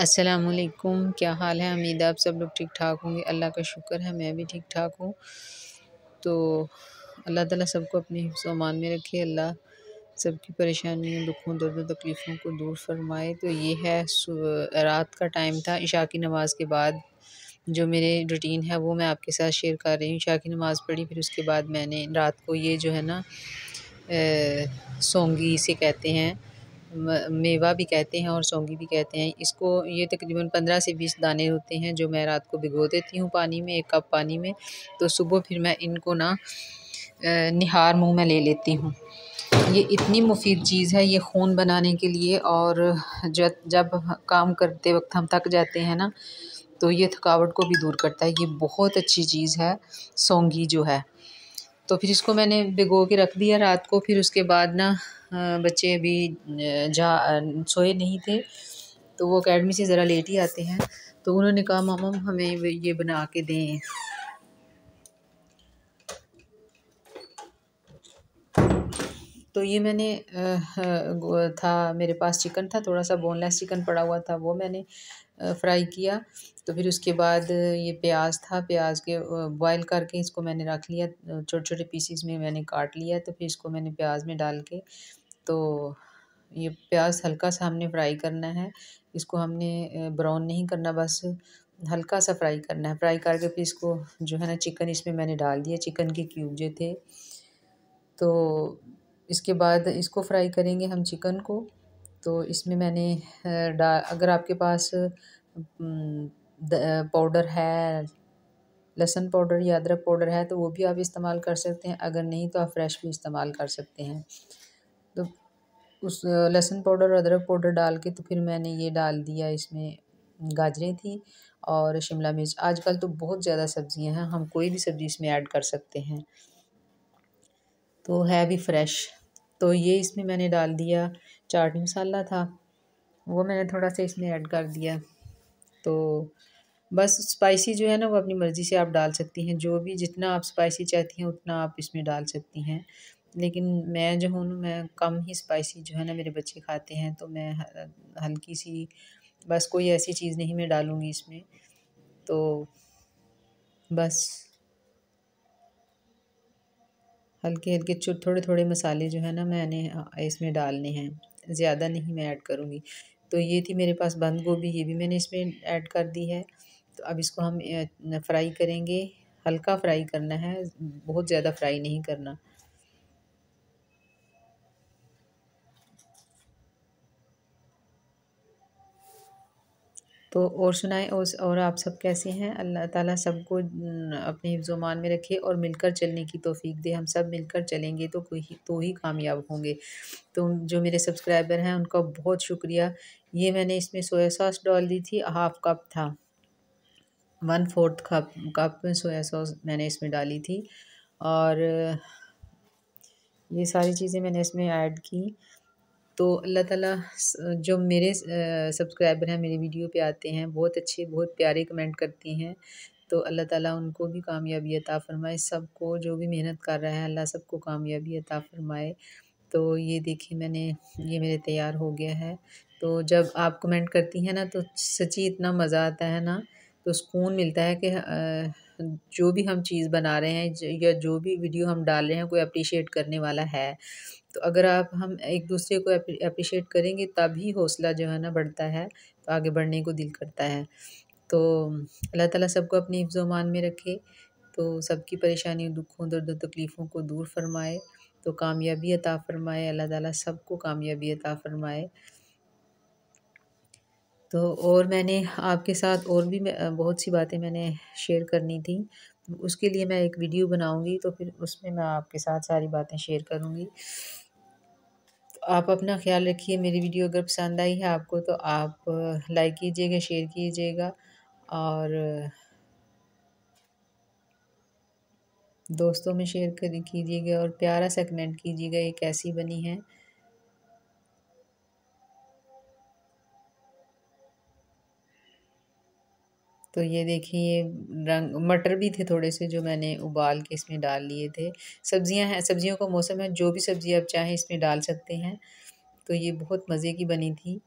असलकुम क्या हाल है उम्मीद आप सब लोग ठीक ठाक होंगे अल्लाह का शुक्र है मैं भी ठीक ठाक हूँ तो अल्लाह ताला सबको अपने सामान में रखे अल्लाह सबकी परेशानियों दुखों दर्दों तकलीफ़ों को दूर फरमाए तो ये है रात का टाइम था इशा की नमाज़ के बाद जो मेरे रूटीन है वो मैं आपके साथ शेयर कर रही हूँ इशा की नमाज़ पढ़ी फिर उसके बाद मैंने रात को ये जो है ना सोंगी इसे कहते हैं मेवा भी कहते हैं और सौंगी भी कहते हैं इसको ये तकरीबन पंद्रह से बीस दाने होते हैं जो मैं रात को भिगो देती हूँ पानी में एक कप पानी में तो सुबह फिर मैं इनको ना निहार मुंह में ले लेती हूँ ये इतनी मुफीद चीज़ है ये खून बनाने के लिए और जब जब काम करते वक्त हम थक जाते हैं ना तो ये थकावट को भी दूर करता है ये बहुत अच्छी चीज़ है सौंगी जो है तो फिर इसको मैंने भिगो के रख दिया रात को फिर उसके बाद ना बच्चे अभी जा सोए नहीं थे तो वो अकेडमी से ज़रा लेट ही आते हैं तो उन्होंने कहा मामा हमें ये बना के दें तो ये मैंने था मेरे पास चिकन था थोड़ा सा बोनलेस चिकन पड़ा हुआ था वो मैंने फ्राई किया तो फिर उसके बाद ये प्याज था प्याज के बॉयल करके इसको मैंने रख लिया छोटे छोटे पीसीस में मैंने काट लिया तो फिर इसको मैंने प्याज में डाल के तो ये प्याज हल्का सा हमने फ्राई करना है इसको हमने ब्राउन नहीं करना बस हल्का सा फ्राई करना है फ्राई करके फिर इसको जो है ना चिकन इसमें मैंने डाल दिया चिकन के क्यूब जो थे तो इसके बाद इसको फ्राई करेंगे हम चिकन को तो इसमें मैंने अगर आपके पास पाउडर है लहसन पाउडर या अदरक पाउडर है तो वो भी आप इस्तेमाल कर सकते हैं अगर नहीं तो आप फ्रेश भी इस्तेमाल कर सकते हैं तो उस लहसुन पाउडर और अदरक पाउडर डाल के तो फिर मैंने ये डाल दिया इसमें गाजरें थी और शिमला मिर्च आजकल तो बहुत ज़्यादा सब्ज़ियां हैं हम कोई भी सब्ज़ी इसमें ऐड कर सकते हैं तो है भी फ्रेश तो ये इसमें मैंने डाल दिया चाट मसाला था वो मैंने थोड़ा सा इसमें ऐड कर दिया तो बस स्पाइसी जो है ना वो अपनी मर्ज़ी से आप डाल सकती हैं जो भी जितना आप स्पाइसी चाहती हैं उतना आप इसमें डाल सकती हैं लेकिन मैं जो हूँ मैं कम ही स्पाइसी जो है ना मेरे बच्चे खाते हैं तो मैं हल्की सी बस कोई ऐसी चीज़ नहीं मैं डालूँगी इसमें तो बस हल्के हल्के थोड़े थोड़े मसाले जो है ना मैंने इसमें डालने हैं ज़्यादा नहीं मैं ऐड करूँगी तो ये थी मेरे पास बंद गोभी ये भी मैंने इसमें ऐड कर दी है तो अब इसको हम फ्राई करेंगे हल्का फ्राई करना है बहुत ज़्यादा फ्राई नहीं करना तो और सुनाएं और, और आप सब कैसे हैं अल्लाह ताला सबको अपने हिफ्जोमान में रखे और मिलकर चलने की तोफ़ी दे हम सब मिलकर चलेंगे तो कोई तो ही कामयाब होंगे तो जो मेरे सब्सक्राइबर हैं उनका बहुत शुक्रिया ये मैंने इसमें सोया सॉस डाल दी थी हाफ़ कप था वन फोर्थ कप कप में सोया सॉस मैंने इसमें डाली थी और ये सारी चीज़ें मैंने इसमें ऐड की तो अल्लाह ताला जो मेरे सब्सक्राइबर हैं मेरी वीडियो पे आते हैं बहुत अच्छे बहुत प्यारे कमेंट करती हैं तो अल्लाह ताला उनको भी कामयाबी अता फ़रमाए सबको जो भी मेहनत कर रहा है अल्लाह सबको कामयाबी अता फ़रमाए तो ये देखिए मैंने ये मेरे तैयार हो गया है तो जब आप कमेंट करती हैं ना तो सच्ची इतना मज़ा आता है ना तो सुकून मिलता है कि जो भी हम चीज़ बना रहे हैं या जो भी वीडियो हम डाल रहे हैं कोई अप्रिशिएट करने वाला है तो अगर आप हम एक दूसरे को अप्रिशिएट करेंगे तभी हौसला जो है ना बढ़ता है तो आगे बढ़ने को दिल करता है तो अल्लाह ताला सबको अपनी हिफ्जोमान में रखे तो सबकी परेशानियों दुखों दर्द तकलीफ़ों को दूर फरमाए तो कामयाबी अता फ़रमाए अल्लाह ताला सबको कामयाबी अता फ़रमाए तो और मैंने आपके साथ और भी बहुत सी बातें मैंने शेयर करनी थी उसके लिए मैं एक वीडियो बनाऊंगी तो फिर उसमें मैं आपके साथ सारी बातें शेयर करूंगी तो आप अपना ख्याल रखिए मेरी वीडियो अगर पसंद आई है आपको तो आप लाइक कीजिएगा शेयर कीजिएगा और दोस्तों में शेयर कर कीजिएगा और प्यारा सा कमेंट कीजिएगा ये कैसी बनी है तो ये देखिए ये रंग मटर भी थे थोड़े से जो मैंने उबाल के इसमें डाल लिए थे सब्ज़ियां हैं सब्ज़ियों का मौसम है जो भी सब्ज़ी आप चाहें इसमें डाल सकते हैं तो ये बहुत मज़े की बनी थी